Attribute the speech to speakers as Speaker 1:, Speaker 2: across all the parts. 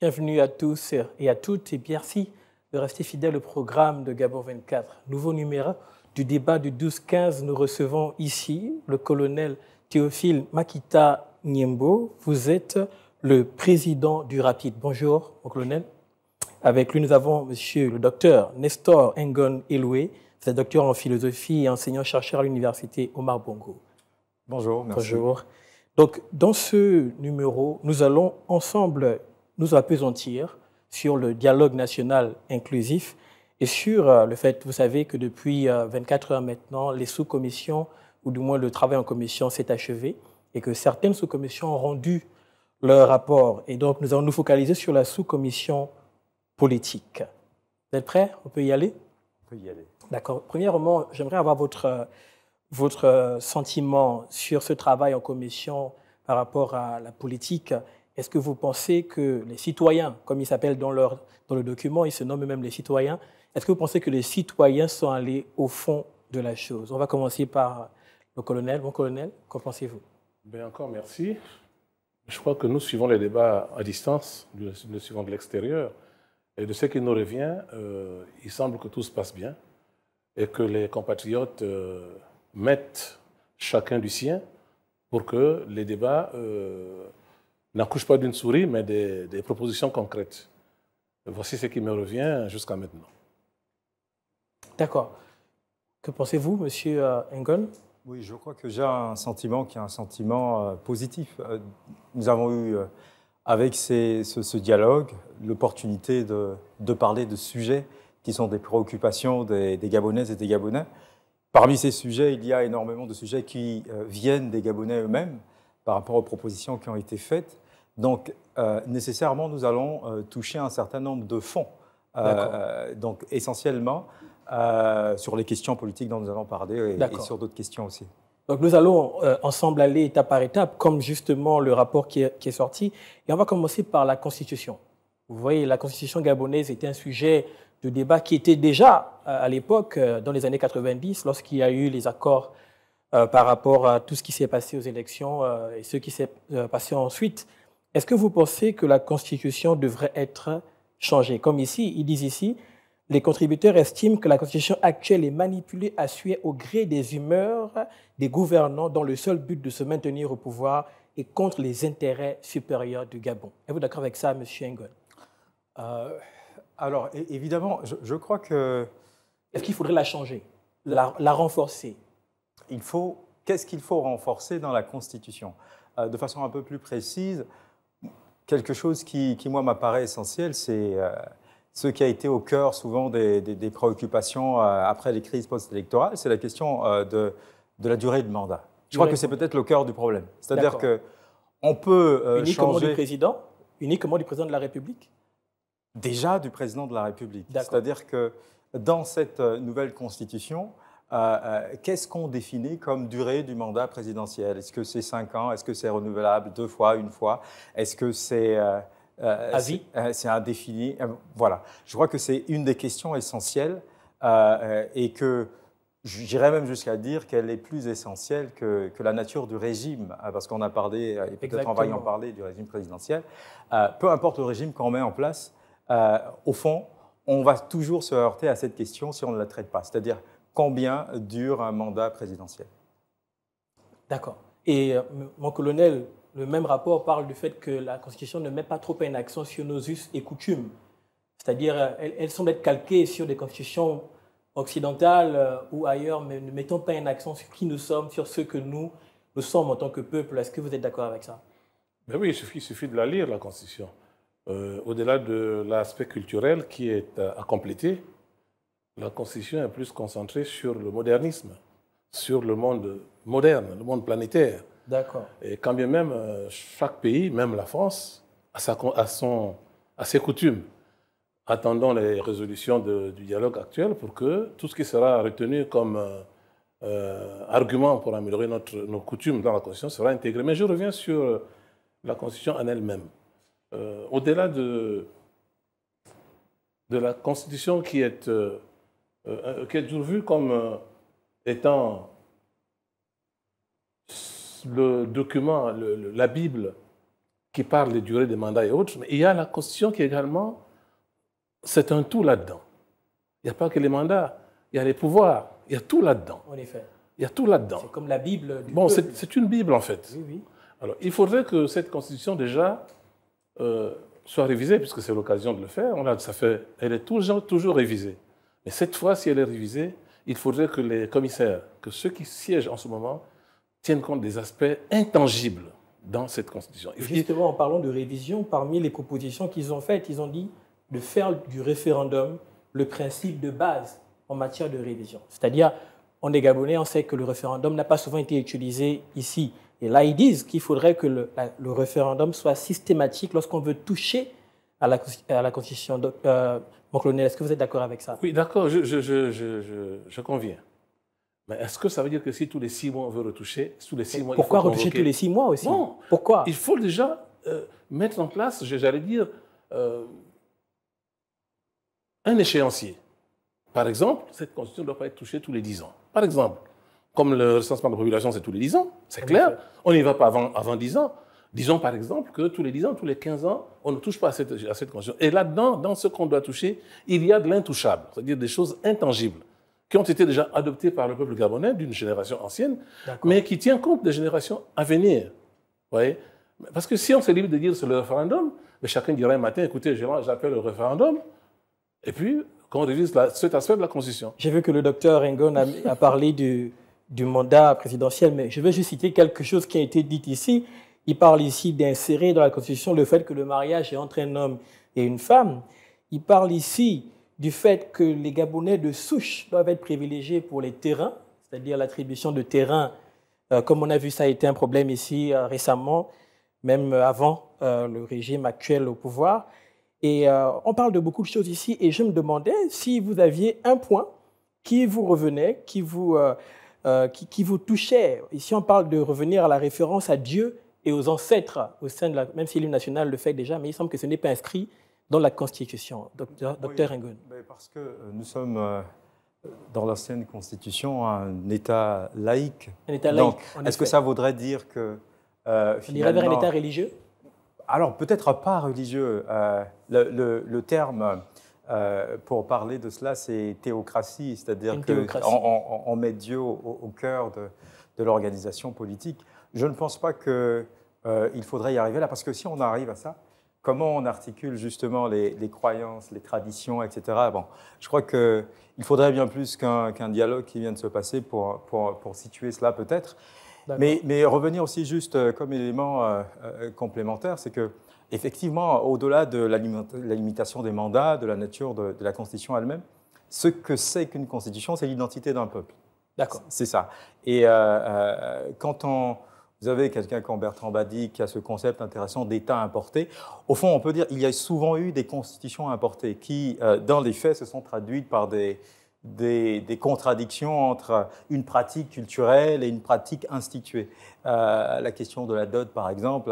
Speaker 1: Bienvenue à tous et à toutes et merci de rester fidèles au programme de Gabon 24. Nouveau numéro du débat du 12-15, nous recevons ici le colonel Théophile Makita Niembo. Vous êtes le président du RAPID. Bonjour, mon colonel. Avec lui, nous avons monsieur le docteur Nestor Engon Eloué. C'est docteur en philosophie et enseignant-chercheur à l'université Omar Bongo. Bonjour, merci. Bonjour. Donc, dans ce numéro, nous allons ensemble nous appesantir sur le dialogue national inclusif et sur euh, le fait, vous savez, que depuis 24 euh, heures maintenant, les sous-commissions, ou du moins le travail en commission, s'est achevé et que certaines sous-commissions ont rendu leur rapport. Et donc, nous allons nous focaliser sur la sous-commission politique. Vous êtes prêts On peut y aller On peut y aller. D'accord. Premièrement, j'aimerais avoir votre, votre sentiment sur ce travail en commission par rapport à la politique est-ce que vous pensez que les citoyens, comme ils s'appellent dans, leur, dans le document, ils se nomment même les citoyens, est-ce que vous pensez que les citoyens sont allés au fond de la chose On va commencer par le colonel. Bon, colonel, qu'en pensez-vous
Speaker 2: Bien, Encore merci. Je crois que nous suivons les débats à distance, nous suivons de l'extérieur. Et de ce qui nous revient, euh, il semble que tout se passe bien et que les compatriotes euh, mettent chacun du sien pour que les débats euh, n'accouche pas d'une souris, mais des, propositions concrètes. Voici ce qui me revient jusqu'à
Speaker 3: maintenant.
Speaker 1: D'accord. Que pensez-vous, Monsieur euh, Engel
Speaker 3: Oui, je crois que j'ai un sentiment qui est un sentiment euh, positif. Euh, nous avons eu, avec ce, dialogue, l'opportunité de, parler de sujets qui sont des préoccupations des, des, Gabonaises et des Gabonais. Parmi ces sujets, il y a énormément de sujets qui viennent des Gabonais eux-mêmes par rapport aux propositions qui ont été faites. Donc, euh, nécessairement, nous allons euh, toucher un certain nombre de fonds. Euh, donc, essentiellement, sur les questions politiques dont nous allons parler et, sur d'autres questions aussi. Donc, nous allons ensemble aller étape par étape, comme justement le rapport qui est, sorti.
Speaker 1: Et on va commencer par la Constitution. Vous voyez, la Constitution gabonaise était un sujet de débat qui était déjà à l'époque, dans les années 90, lorsqu'il y a eu les accords par rapport à tout ce qui s'est passé aux élections et ce qui s'est passé ensuite. Est-ce que vous pensez que la Constitution devrait être changée Comme ici, ils disent ici, les contributeurs estiment que la Constitution actuelle est manipulée, à suer au gré des humeurs des gouvernants dans le seul but de se maintenir au pouvoir et contre les intérêts supérieurs du Gabon. Êtes-vous d'accord avec ça, M. Engel euh, Alors, évidemment,
Speaker 3: je, crois que... Est-ce qu'il faudrait la changer, la, renforcer Il faut... Qu'est-ce qu'il faut renforcer dans la Constitution euh, De façon un peu plus précise, quelque chose qui, moi, m'apparaît essentiel, c'est euh, ce qui a été au cœur souvent des, préoccupations euh, après les crises post-électorales, c'est la question euh, de, la durée de mandat. Je crois que c'est peut-être le cœur du problème. C'est-à-dire que on peut uniquement du président, uniquement du président de la République. Déjà du président de la République. C'est-à-dire que dans cette nouvelle constitution, euh, euh, qu'est-ce qu'on définit comme durée du mandat présidentiel Est-ce que c'est 5 ans Est-ce que c'est renouvelable deux fois, une fois Est-ce que c'est... Euh, c'est indéfini. voilà. Je crois que c'est une des questions essentielles et que J'irais même jusqu'à dire qu'elle est plus essentielle que, la nature du régime, parce qu'on a parlé, et peut-être on va y en parler, du régime présidentiel. peu importe le régime qu'on met en place, au fond, on va toujours se heurter à cette question si on ne la traite pas. C'est-à-dire, combien dure un mandat présidentiel.
Speaker 1: D'accord. Et euh, mon colonel, le même rapport parle du fait que la Constitution ne met pas trop un accent sur nos us et coutumes. C'est-à-dire, euh, elles, semble être calquées sur des constitutions occidentales euh, ou ailleurs, mais ne mettons pas un accent sur qui nous sommes, sur ce que nous, nous sommes en tant que peuple. Est-ce que vous êtes d'accord avec ça ben Oui, il suffit, de la lire, la Constitution.
Speaker 2: Au-delà de l'aspect culturel qui est à compléter, la Constitution est plus concentrée sur le modernisme, sur le monde moderne, le monde planétaire. D'accord. Et quand bien même euh, chaque pays, même la France, a, sa, a, son, a ses coutumes. Attendons les résolutions du dialogue actuel pour que tout ce qui sera retenu comme euh, euh, argument pour améliorer notre, nos coutumes dans la Constitution sera intégré. Mais je reviens sur la Constitution en elle-même. Au-delà de, de la Constitution qui est... Euh, euh, qui est toujours vu comme euh, étant le document, la Bible qui parle des durées des mandats et autres, mais il y a la Constitution qui également, c'est un tout là-dedans. Il n'y a pas que les mandats, il y a les pouvoirs, il y a tout là-dedans. En effet. Il y a tout là-dedans. C'est comme la Bible. Du bon, c'est une Bible en fait. Oui, oui. Alors, il faudrait que cette Constitution déjà soit révisée, puisque c'est l'occasion de le faire. On a, ça fait, elle est toujours, toujours révisée. Mais cette fois, si elle est révisée, il faudrait que les commissaires, que ceux qui siègent en
Speaker 1: ce moment, tiennent compte des aspects intangibles dans cette Constitution. justement, en parlant de révision, parmi les propositions qu'ils ont faites, ils ont dit de faire du référendum le principe de base en matière de révision. C'est-à-dire, on est Gabonais, on sait que le référendum n'a pas souvent été utilisé ici. Et là, ils disent qu'il faudrait que le, référendum soit systématique lorsqu'on veut toucher à la, Constitution. Euh, mon colonel, est-ce que vous êtes d'accord avec ça
Speaker 2: Oui, d'accord, je, conviens. Mais est-ce que ça veut dire que si tous les six mois on veut retoucher, tous les six mois Pourquoi il faut retoucher tous les six
Speaker 1: mois aussi Non. Pourquoi Il faut déjà euh,
Speaker 2: mettre en place, j'allais dire, euh, un échéancier. Par exemple, cette constitution ne doit pas être touchée tous les dix ans. Par exemple, comme le recensement de la population, c'est tous les dix ans, c'est clair, on n'y va pas avant, avant ans. Disons par exemple que tous les 10 ans, tous les 15 ans, on ne touche pas à cette, constitution. Et là-dedans, dans ce qu'on doit toucher, il y a de l'intouchable, c'est-à-dire des choses intangibles qui ont été déjà adoptées par le peuple gabonais d'une génération ancienne, mais qui tient compte des générations à venir. Parce que si on se libre de dire sur le référendum, mais chacun dirait un matin, écoutez, j'appelle le référendum, et puis qu'on révise cet aspect de la Constitution.
Speaker 1: J'ai vu que le docteur Ringon a, parlé du, du mandat présidentiel, mais je vais juste citer quelque chose qui a été dit ici. Il parle ici d'insérer dans la Constitution le fait que le mariage est entre un homme et une femme. Il parle ici du fait que les Gabonais de souche doivent être privilégiés pour les terrains, c'est-à-dire l'attribution de terrains. Euh, comme on a vu, ça a été un problème ici euh, récemment, même euh, avant le régime actuel au pouvoir. Et on parle de beaucoup de choses ici, et je me demandais si vous aviez un point qui vous revenait, qui vous, qui, qui vous touchait. Ici, on parle de revenir à la référence à Dieu et aux ancêtres au sein de la. Même si l'Union national le fait déjà, mais il semble que ce n'est pas inscrit dans la Constitution, docteur, Parce que
Speaker 3: euh, nous sommes euh, dans l'ancienne Constitution un État laïque. Un État laïque. Est-ce que ça voudrait dire que. Euh, On irait vers un État religieux Alors peut-être pas religieux. Euh, le, terme. pour parler de cela, c'est théocratie, c'est-à-dire qu'on on, met Dieu au, cœur de, de l'organisation politique. Je ne pense pas que euh, il faudrait y arriver là, parce que si on arrive à ça, comment on articule justement les, croyances, les traditions, etc. Bon, je crois qu'il faudrait bien plus qu'un dialogue qui vient de se passer pour, situer cela peut-être. Mais, revenir aussi juste euh, comme élément euh, complémentaire, c'est que effectivement, au-delà de la limitation des mandats, de la nature de, la Constitution elle-même, ce que c'est qu'une Constitution, c'est l'identité d'un peuple. D'accord. C'est ça. Et quand on vous avez quelqu'un comme Bertrand Badi qui a ce concept intéressant d'État importé. Au fond, on peut dire qu'il y a souvent eu des constitutions importées qui, euh, dans les faits, se sont traduites par des, des, contradictions entre une pratique culturelle et une pratique instituée. Euh, la question de la dot, par exemple,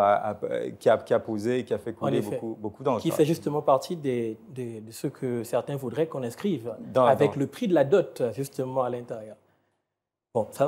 Speaker 3: qui, a, qui, posé, qui a fait couler beaucoup, beaucoup Qui fait justement
Speaker 1: partie des, de ce que certains voudraient qu'on inscrive, avec le prix de la dot, justement, à l'intérieur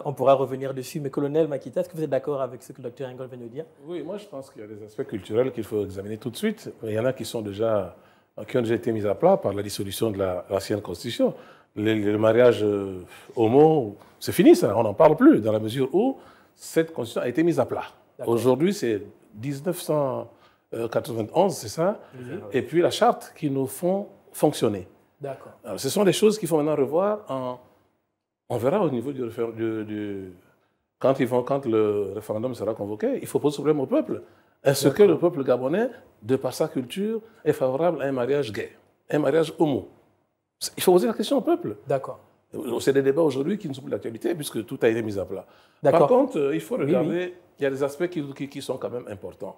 Speaker 1: on pourra revenir dessus, mais colonel Makita, est-ce que vous êtes d'accord avec ce que le docteur Engel vient de dire
Speaker 2: Oui, moi je pense qu'il y a des aspects culturels qu'il faut examiner tout de suite. Il y en a qui sont déjà, euh, qui ont déjà été mis à plat par la dissolution de la la, constitution. Le, mariage euh, homo, c'est fini ça, on n'en parle plus, dans la mesure où cette constitution a été mise à plat. Aujourd'hui, c'est 1991, euh, c'est ça mhm. Et puis la charte qui nous font fonctionner. D'accord. Ce sont des choses qu'il faut maintenant revoir en on verra au niveau du, référendum quand, quand le référendum sera convoqué, il faut poser ce problème au peuple. Est-ce que le peuple gabonais, de par sa culture, est favorable à un mariage gay, un mariage homo Il faut poser la question au peuple. D'accord. C'est des débats aujourd'hui qui ne sont plus d'actualité puisque tout a été mis à plat. Par contre, euh, il faut regarder, il y a des aspects qui, qui, sont quand même importants.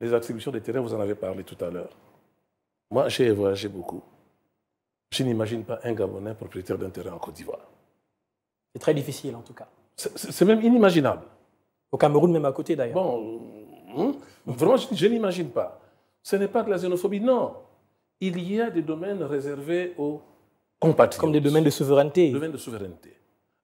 Speaker 2: Les attributions des terrains, vous en avez parlé tout à l'heure. Moi, j'ai voyagé beaucoup. Je n'imagine pas un Gabonais propriétaire d'un terrain en Côte d'Ivoire. C'est très difficile, en tout cas. C'est même inimaginable. Au Cameroun, même à côté, d'ailleurs. Bon, hein? vraiment, je, n'imagine pas. Ce n'est pas de la xénophobie, non. Il y a des domaines réservés aux
Speaker 1: compatriotes. Comme des domaines de souveraineté. Domaines de souveraineté.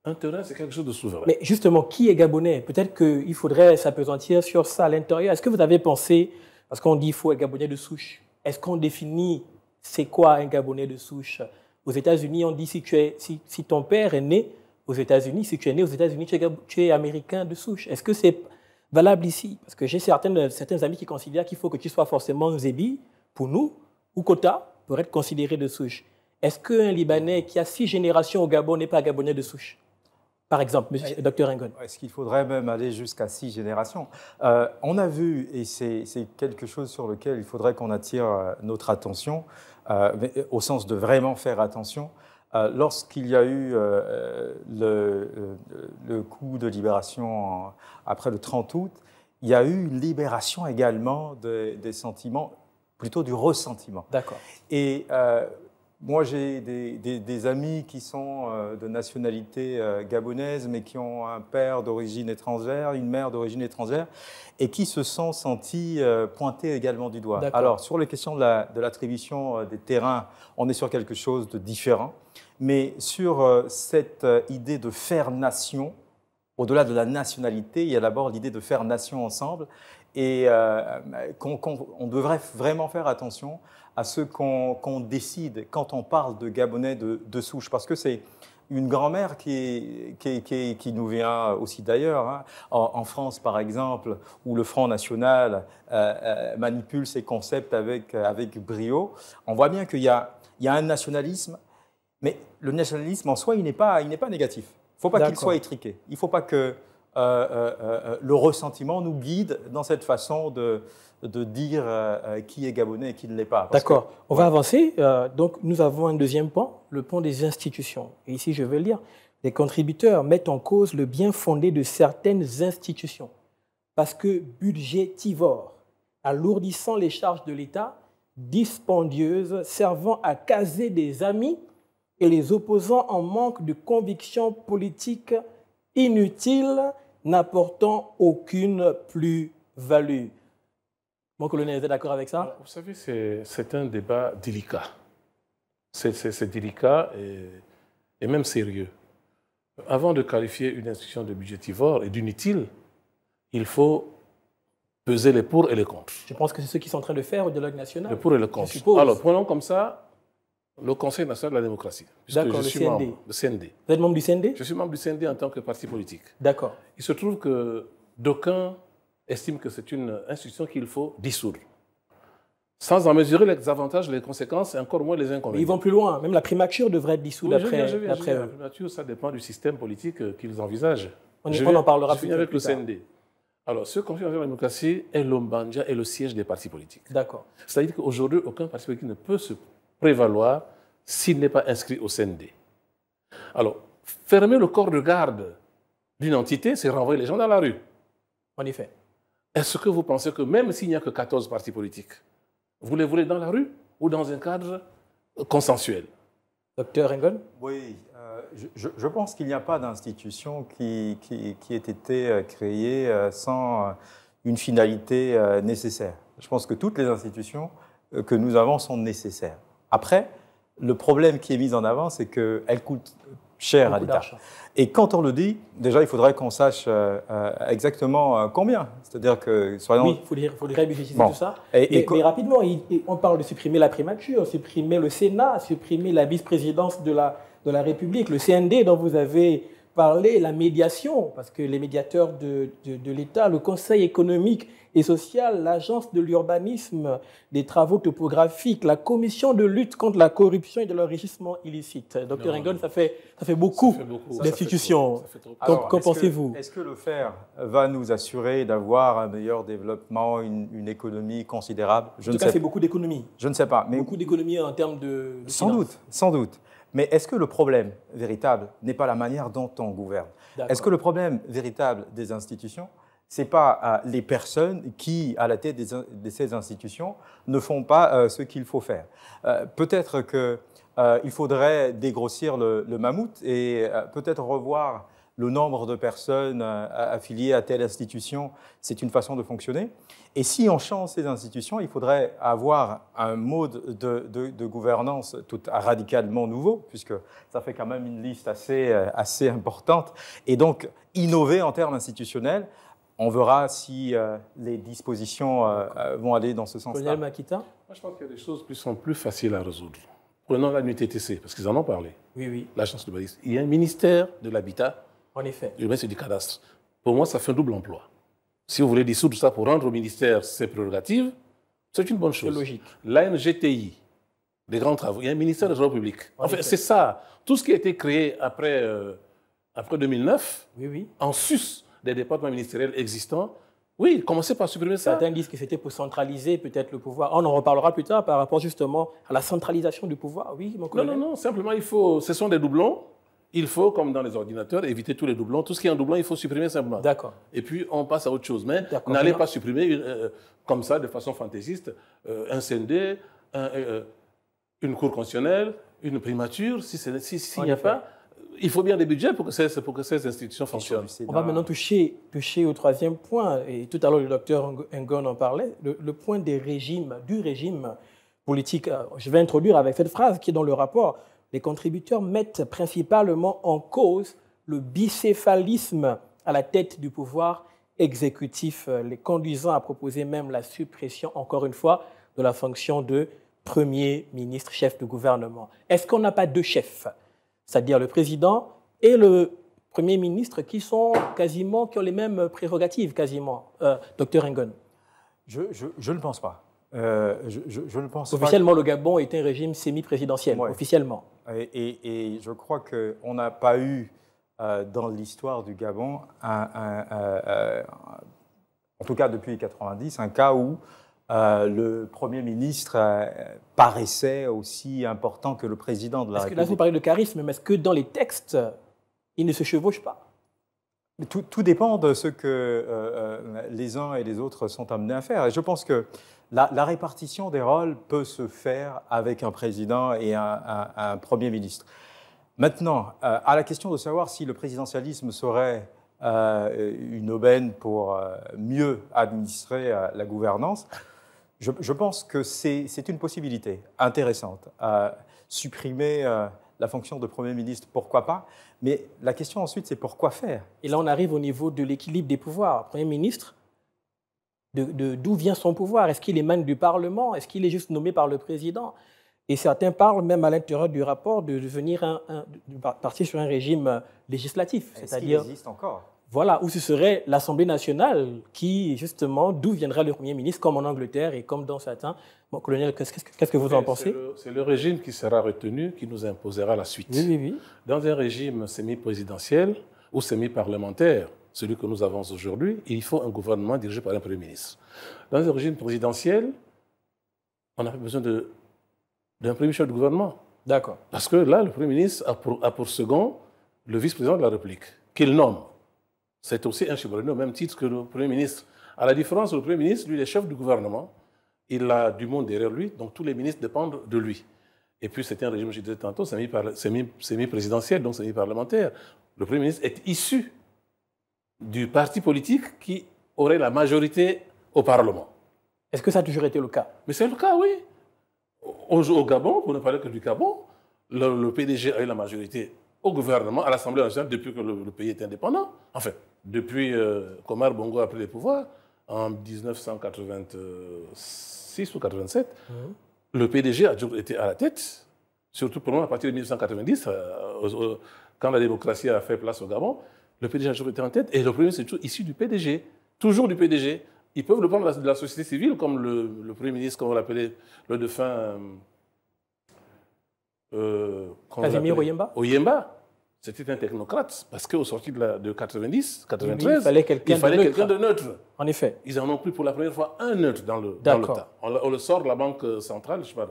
Speaker 1: Un terrain, c'est quelque
Speaker 2: chose de souverain. Mais
Speaker 1: justement, qui est gabonais Peut-être qu'il faudrait s'apesantir sur ça à l'intérieur. Est-ce que vous avez pensé, parce qu'on dit qu'il faut être gabonais de souche, est-ce qu'on définit c'est quoi un gabonais de souche Aux États-Unis, on dit si, tu es, si ton père est né aux États-Unis, si tu es né aux États-Unis, tu, es américain de souche. Est-ce que c'est valable ici Parce que j'ai certains amis qui considèrent qu'il faut que tu sois forcément zébi pour nous ou quota pour être considéré de souche. Est-ce qu'un Libanais qui a six générations au Gabon n'est pas gabonais de souche
Speaker 3: par exemple, monsieur, docteur Engon. Est-ce qu'il faudrait même aller jusqu'à six générations euh, On a vu, et c'est quelque chose sur lequel il faudrait qu'on attire euh, notre attention, euh, au sens de vraiment faire attention, euh, lorsqu'il y a eu euh, euh, le, coup de libération après le 30 août, il y a eu une libération également des sentiments, plutôt du ressentiment. D'accord. Et moi, j'ai des, amis qui sont de nationalité gabonaise, mais qui ont un père d'origine étrangère, une mère d'origine étrangère, et qui se sont sentis pointés également du doigt. Alors, sur les questions de l'attribution des terrains, on est sur quelque chose de différent mais sur euh, cette euh, idée de faire nation, au-delà de la nationalité, il y a d'abord l'idée de faire nation ensemble et euh, qu'on devrait vraiment faire attention à ce qu'on décide quand on parle de Gabonais de, souche, parce que c'est une grand-mère qui, nous vient aussi d'ailleurs, hein. en, France par exemple, où le Front National manipule ses concepts avec, brio, on voit bien qu'il y a un nationalisme, mais le nationalisme en soi, il n'est pas, il pas négatif. Il ne faut pas qu'il soit étriqué. Il ne faut pas que euh, euh, euh, le ressentiment nous guide dans cette façon de, de dire qui est gabonais et qui ne l'est pas. D'accord.
Speaker 1: On va avancer. donc, nous avons un deuxième point, le pont des institutions. Et ici, je vais dire, Les contributeurs mettent en cause le bien fondé de certaines institutions parce que budgétivores, alourdissant les charges de l'État, dispendieuses, servant à caser des amis et les opposants en manque de conviction politique inutile n'apportant aucune plus-value. Mon colonel,
Speaker 2: vous êtes d'accord avec ça Vous savez, c'est un débat délicat. C'est délicat et, même sérieux. Avant de qualifier une institution de budgetivore et d'inutile, il faut peser les pour et les contre.
Speaker 1: Je pense que c'est ce qu'ils sont en train de faire au dialogue national. Les pour et les contre. Alors,
Speaker 2: prenons comme ça le Conseil national de la démocratie. D'accord, le, CND. Membre, le CND. Vous êtes membre du CND Je suis membre du CND en tant que parti politique. D'accord. Il se trouve que d'aucuns estiment que c'est une institution qu'il faut dissoudre, sans en mesurer les avantages, les conséquences et encore moins les inconvénients. ils vont
Speaker 1: plus loin, même la primature devrait être dissoute après, euh. La primature,
Speaker 2: ça dépend du système politique euh, qu'ils envisagent. On, y, en parlera plus, avec plus avec le CND. Alors, ce Conseil national de la démocratie est l'Ombanja et le siège des partis politiques. D'accord. C'est-à-dire qu'aujourd'hui, aucun parti politique ne peut se prévaloir s'il n'est pas inscrit au CND. Alors, fermer le corps de garde d'une entité, c'est renvoyer les gens dans la rue. En effet. Est-ce que vous pensez que même s'il n'y a que 14 partis politiques, vous les voulez dans la rue ou dans un cadre consensuel
Speaker 3: Docteur Engel Oui, euh, je, pense qu'il n'y a pas d'institution qui, ait été euh, créée euh, sans une finalité nécessaire. Je pense que toutes les institutions que nous avons sont nécessaires. Après, le problème qui est mis en avant, c'est qu'elle coûte cher à l'État. Et quand on le dit, déjà, il faudrait qu'on sache euh, euh, exactement euh, combien. C'est-à-dire que, Oui, il
Speaker 1: faudrait, faudrait tout ça. Et, mais,
Speaker 3: rapidement, on parle de supprimer la primature, supprimer le Sénat, supprimer la vice-présidence
Speaker 1: de la, de la République, le CND dont vous avez parler la médiation, parce que les médiateurs de, de, l'État, le Conseil économique et social, l'Agence de l'urbanisme, des travaux topographiques, la Commission de lutte contre la corruption et de l'enrichissement illicite. Docteur Engel, ça fait, ça fait beaucoup, d'institutions. Qu'en pensez-vous Est-ce que
Speaker 3: le faire va nous assurer d'avoir un meilleur développement, une, économie considérable Je En tout cas, c'est beaucoup d'économies. Je ne sais pas. Mais beaucoup d'économies en termes de. sans doute, sans doute. Mais est-ce que le problème véritable n'est pas la manière dont on gouverne Est-ce que le problème véritable des institutions, ce n'est pas euh, les personnes qui, à la tête de ces institutions, ne font pas euh, ce qu'il faut faire euh, Peut-être qu'il faudrait dégrossir le mammouth et peut-être revoir le nombre de personnes euh, affiliées à telle institution, c'est une façon de fonctionner. Et si on change ces institutions, il faudrait avoir un mode de, gouvernance tout radicalement nouveau, puisque ça fait quand même une liste assez, euh, assez importante. Et donc, innover en termes institutionnels, on verra si euh, les dispositions vont aller dans ce sens-là.
Speaker 1: Makita Moi,
Speaker 2: je pense qu'il y a des choses
Speaker 3: sont plus faciles à résoudre. Prenons la NUTTC, parce qu'ils en
Speaker 2: ont parlé. Oui, oui. L'agence de Il y a un ministère de l'habitat en effet. Le c'est du cadastre. Pour moi, ça fait un double emploi. Si vous voulez dissoudre ça pour rendre au ministère ses prérogatives, c'est une bonne chose. C'est logique. L'ANGTI, des grands travaux, il y a un ministère des Travaux publics. En, fait, c'est ça. Tout ce qui a été créé après, euh, après 2009, oui, oui. en sus
Speaker 1: des départements ministériels existants, oui, commencez par supprimer ça. Certains disent que c'était pour centraliser peut-être le pouvoir. On en reparlera plus tard par rapport justement à la centralisation du pouvoir. Oui, mon collègue. Non,
Speaker 2: non, non. Simplement, il faut. Ce sont des doublons il faut, comme dans les ordinateurs, éviter tous les doublons. Tout ce qui est en doublon, il faut supprimer simplement. D'accord. Et puis, on passe à autre chose. Mais n'allez pas supprimer euh, euh, comme ça, de façon fantaisiste, euh, un CND, une cour constitutionnelle, une primature, s'il si, si, n'y a pas. Il faut bien des budgets pour que ces, pour que ces institutions fonctionnent. On va maintenant
Speaker 1: toucher, toucher au troisième point. Et tout à l'heure, le docteur Engon en parlait, le, le, point des régimes, du régime politique. Je vais introduire avec cette phrase qui est dans le rapport les contributeurs mettent principalement en cause le bicéphalisme à la tête du pouvoir exécutif, euh, les conduisant à proposer même la suppression, encore une fois, de la fonction de Premier ministre, chef de gouvernement. Est-ce qu'on n'a pas deux chefs, c'est-à-dire le président et le Premier ministre, qui sont quasiment, qui ont les mêmes prérogatives, quasiment, euh, docteur Engon je ne pense pas.
Speaker 3: Euh, je, ne pense Officiellement,
Speaker 1: pas le Gabon est un régime semi-présidentiel, officiellement.
Speaker 3: Et, je crois qu'on n'a pas eu euh, dans l'histoire du Gabon, un, euh, en tout cas depuis 90, un cas où le Premier ministre paraissait aussi important que le président de la République. Que là, vous parlez de charisme, mais est-ce que dans les textes, il ne se chevauche pas tout, tout, dépend de ce que les uns et les autres sont amenés à faire. Et je pense que la, répartition des rôles peut se faire avec un président et un, premier ministre. Maintenant, euh, à la question de savoir si le présidentialisme serait euh, une aubaine pour euh, mieux administrer la gouvernance, je, je pense que c'est une possibilité intéressante. supprimer la fonction de Premier ministre, pourquoi pas Mais la question ensuite, c'est pourquoi faire Et là, on arrive au niveau de
Speaker 1: l'équilibre des pouvoirs. Premier ministre, d'où de, d'où vient son pouvoir. Est-ce qu'il émane du Parlement Est-ce qu'il est juste nommé par le président Et certains parlent même à l'intérieur du rapport de devenir un, un, partir sur un régime euh, législatif. C'est-à-dire
Speaker 3: existe encore.
Speaker 1: Voilà, où ce serait l'Assemblée nationale qui, justement, d'où viendra le Premier ministre, comme en Angleterre et comme dans certains. Mon colonel, qu'est-ce que vous en pensez C'est le, le, régime
Speaker 2: qui sera retenu, qui nous imposera la suite. oui, oui. Dans un régime semi-présidentiel ou semi-parlementaire, celui que nous avons aujourd'hui, il faut un gouvernement dirigé par un Premier ministre. Dans un régime présidentiel, on a besoin d'un premier chef de gouvernement. D'accord. Parce que là, le Premier ministre a pour, second le vice-président de la République, qu'il nomme. C'est aussi un chevalier au même titre que le Premier ministre. À la différence, le Premier ministre, lui, il est chef du gouvernement. Il a du monde derrière lui, donc tous les ministres dépendent de lui. Et puis, c'était un régime, je disais tantôt, semi-présidentiel, donc semi-parlementaire. Le Premier ministre est issu du parti politique qui aurait la majorité au Parlement.
Speaker 1: Est-ce que ça a toujours été le cas
Speaker 2: Mais c'est le cas, oui. Au, Gabon, pour ne parler que du Gabon, le, PDG a eu la majorité au gouvernement, à l'Assemblée nationale, depuis que le, pays est indépendant. Enfin, depuis euh, Bongo a pris les pouvoirs en 1986 ou 1987, mmh. le PDG a toujours été à la tête, surtout pour moi à partir de 1990, euh, quand la démocratie a fait place au Gabon. Le PDG a toujours été en tête et le premier ministre toujours issu du PDG, toujours du PDG. Ils peuvent le prendre de la société civile, comme le, premier ministre, comme on l'appelait, le défunt... Euh, euh Casimir Oyemba Oyemba. C'était un technocrate, parce qu'au sorti de, la, de 90, 93, il fallait quelqu'un de, neutre. En effet. Ils en ont pris pour la première fois un neutre dans le, dans On, le sort de la banque euh, centrale, je parle,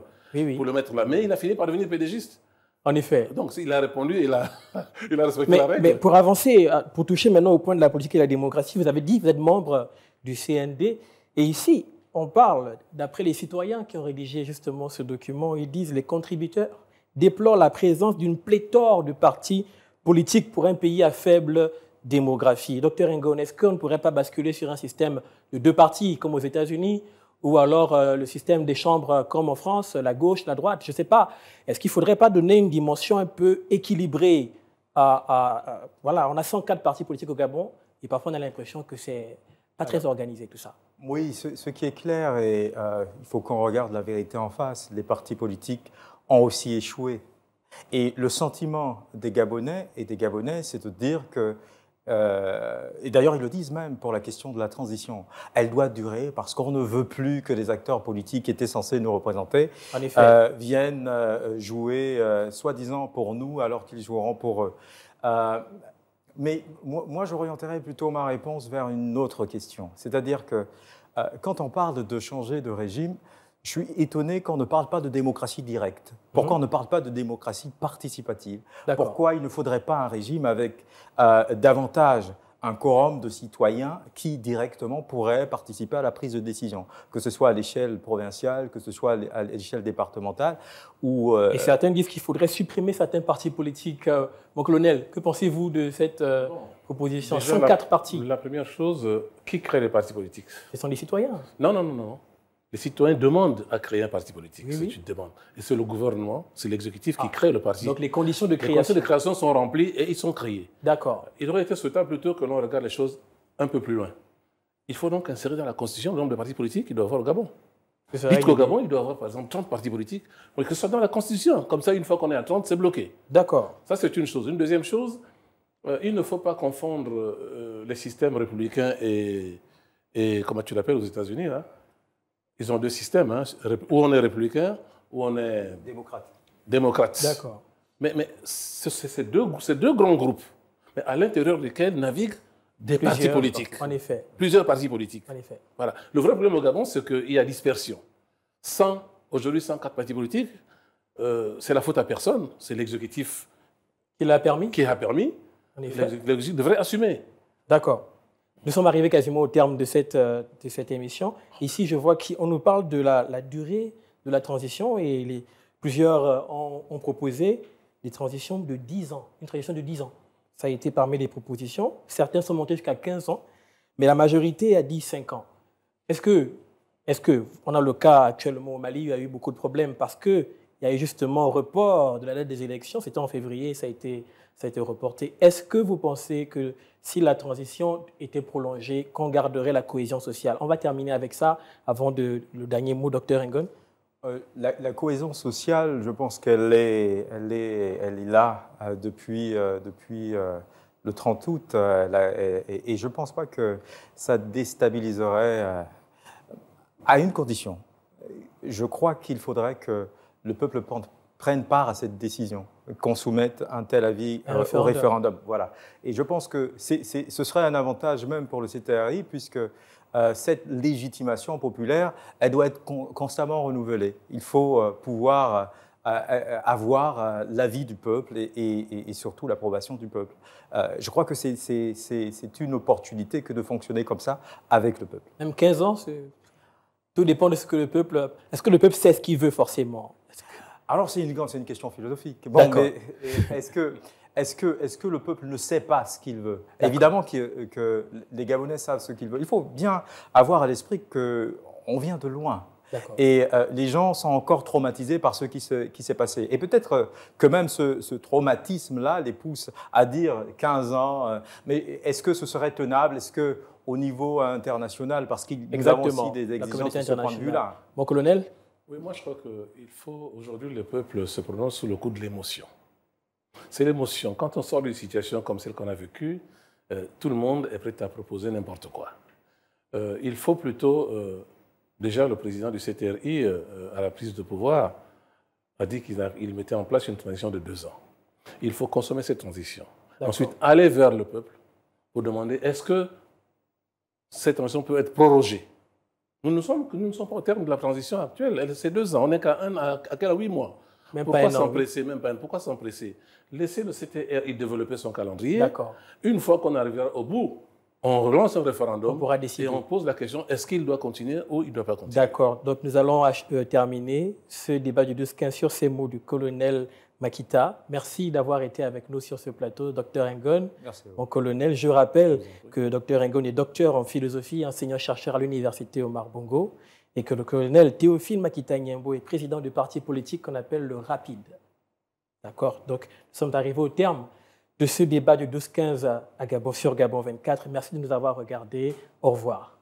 Speaker 2: pour le mettre là. Mais il a fini par devenir PDGiste. En effet. Donc il a répondu, il a, il a respecté la règle. Mais
Speaker 1: pour avancer, euh, pour toucher maintenant au point de la politique et de la démocratie, vous avez dit que vous êtes membre du CND. Et ici, on parle, d'après les citoyens qui ont rédigé justement ce document, ils disent les contributeurs déplorent la présence d'une pléthore de partis politiques pour un pays à faible démographie. Docteur Engon, est-ce qu'on ne pourrait pas basculer sur un système de deux partis comme aux États-Unis ou alors euh, le système des chambres comme en France, la gauche, la droite, je ne sais pas. Est-ce qu'il ne faudrait pas donner une dimension un peu équilibrée à, Voilà, on a 104 partis politiques au Gabon, et parfois on a l'impression que c'est pas très organisé tout ça.
Speaker 3: Oui, ce, qui est clair, et euh, il faut qu'on regarde la vérité en face, les partis politiques ont aussi échoué. Et le sentiment des Gabonais et des Gabonais, c'est de dire que euh, et d'ailleurs, ils le disent même pour la question de la transition. Elle doit durer parce qu'on ne veut plus que les acteurs politiques qui étaient censés nous représenter euh, viennent euh, jouer, soi-disant, pour nous, alors qu'ils joueront pour eux. mais moi, moi j'orienterais plutôt ma réponse vers une autre question. C'est-à-dire que quand on parle de changer de régime, je suis étonné qu'on ne parle pas de démocratie directe. Pourquoi mhm. on ne parle pas de démocratie participative Pourquoi il ne faudrait pas un régime avec euh, davantage un quorum de citoyens qui directement pourraient participer à la prise de décision, que ce soit à l'échelle provinciale, que ce soit à l'échelle départementale. Ou, euh, Et certains disent qu'il faudrait supprimer certains
Speaker 1: partis politiques. Euh, mon colonel, que pensez-vous de cette proposition Sans quatre quatre partis.
Speaker 2: La première chose, qui crée les partis politiques Ce sont les citoyens. Non, non, non, non. Les citoyens demandent à créer un parti politique. c'est une demande. Et c'est le gouvernement, c'est l'exécutif qui ah. crée le parti. Donc les conditions de création. sont remplies et ils sont créés. D'accord. Il aurait été souhaitable plutôt que l'on regarde les choses un peu plus loin. Il faut donc insérer dans la Constitution le nombre de partis politiques qu'il doit avoir au Gabon. Dites qu'au Gabon, il doit y avoir par exemple 30 partis politiques, pour que ce soit dans la Constitution. Comme ça, une fois qu'on est à 30, c'est bloqué. D'accord. Ça, c'est une chose. Une deuxième chose, euh, il ne faut pas confondre euh, les systèmes républicains et, et comment tu l'appelles aux États-Unis, ils ont deux systèmes. Hein. Ou on est républicain, ou on est. Démocrate. D'accord. Mais, c'est deux, grands groupes, mais à l'intérieur desquels naviguent des partis politiques. En effet. Plusieurs partis politiques. En effet. Voilà. Le vrai problème au Gabon, c'est qu'il y a dispersion. aujourd'hui quatre partis politiques, euh, c'est la faute à personne, c'est l'exécutif.
Speaker 1: Qui l'a permis Qui a permis. L'exécutif devrait assumer. D'accord. Nous sommes arrivés quasiment au terme de cette, euh, de cette émission. Ici, je vois qu'on nous parle de la, durée de la transition et les, plusieurs euh, ont, proposé des transitions de 10 ans, une transition de 10 ans. Ça a été parmi les propositions. Certains sont montés jusqu'à 15 ans, mais la majorité a dit 5 ans. Est-ce que, est-ce que, on a le cas actuellement au Mali, il y a eu beaucoup de problèmes parce que il y a eu justement report de la date des élections, c'était en février, ça a été ça a été reporté. Est-ce que vous pensez que si la transition était prolongée, qu'on garderait la cohésion sociale On va terminer avec ça avant de, le dernier mot, docteur Engon.
Speaker 3: Euh, la, cohésion sociale, je pense qu'elle est, elle est, elle est là euh, depuis, euh, depuis le 30 août. et, je ne pense pas que ça déstabiliserait à une condition. Je crois qu'il faudrait que le peuple prennent part à cette décision, qu'on soumette un tel avis euh, référendum. au référendum. Voilà. Et je pense que ce serait un avantage même pour le CTRI, puisque euh, cette légitimation populaire, elle doit être constamment renouvelée. Il faut euh, pouvoir avoir l'avis du peuple et, et surtout l'approbation du peuple. je crois que c'est une opportunité que de fonctionner comme ça avec le peuple.
Speaker 1: Même 15 ans, tout dépend de ce que le peuple... Est-ce que le peuple sait ce qu'il veut forcément
Speaker 3: alors c'est une, question philosophique. Bon, mais euh, est-ce que, le peuple ne sait pas ce qu'il veut Évidemment que, les Gabonais savent ce qu'ils veulent. Il faut bien avoir à l'esprit qu'on vient de loin. Et euh, les gens sont encore traumatisés par ce qui s'est passé. Et peut-être euh, que même ce, traumatisme-là les pousse à dire 15 ans, mais est-ce que ce serait tenable Est-ce que au niveau international, parce qu'il y a aussi des exigences de ce de là
Speaker 1: Mon colonel
Speaker 2: oui, moi je crois qu'il faut, aujourd'hui le peuple se prononce sous le coup de l'émotion. C'est l'émotion. Quand on sort d'une situation comme celle qu'on a vécue, euh, tout le monde est prêt à proposer n'importe quoi. Euh, il faut plutôt, euh, déjà le président du CTRI, à la prise de pouvoir, a dit qu'il mettait en place une transition de deux ans. Il faut consommer cette transition. Ensuite, aller vers le peuple pour demander est-ce que cette transition peut être prorogée nous ne sommes, pas au terme de la transition actuelle. C'est deux ans. On n'est qu'à à, à huit mois. Pourquoi s'empresser Même pas Pourquoi s'empresser Laissez le CTR développer son calendrier. D'accord. Une fois qu'on arrivera au bout, on
Speaker 1: relance un référendum et on pose la question est-ce qu'il doit continuer ou il ne doit pas continuer D'accord. Donc nous allons euh, terminer ce débat du 12-15 sur ces mots du colonel Makita. Merci d'avoir été avec nous sur ce plateau, Dr Engon, mon colonel. Je rappelle que Dr Engon est docteur en philosophie, enseignant-chercheur à l'université Omar Bongo, et que le colonel Théophile Makita Nyembo est président du parti politique qu'on appelle le RAPIDE. D'accord Donc, nous sommes arrivés au terme de ce débat du 12-15 à Gabon, sur Gabon 24. Merci de nous avoir regardés. Au revoir.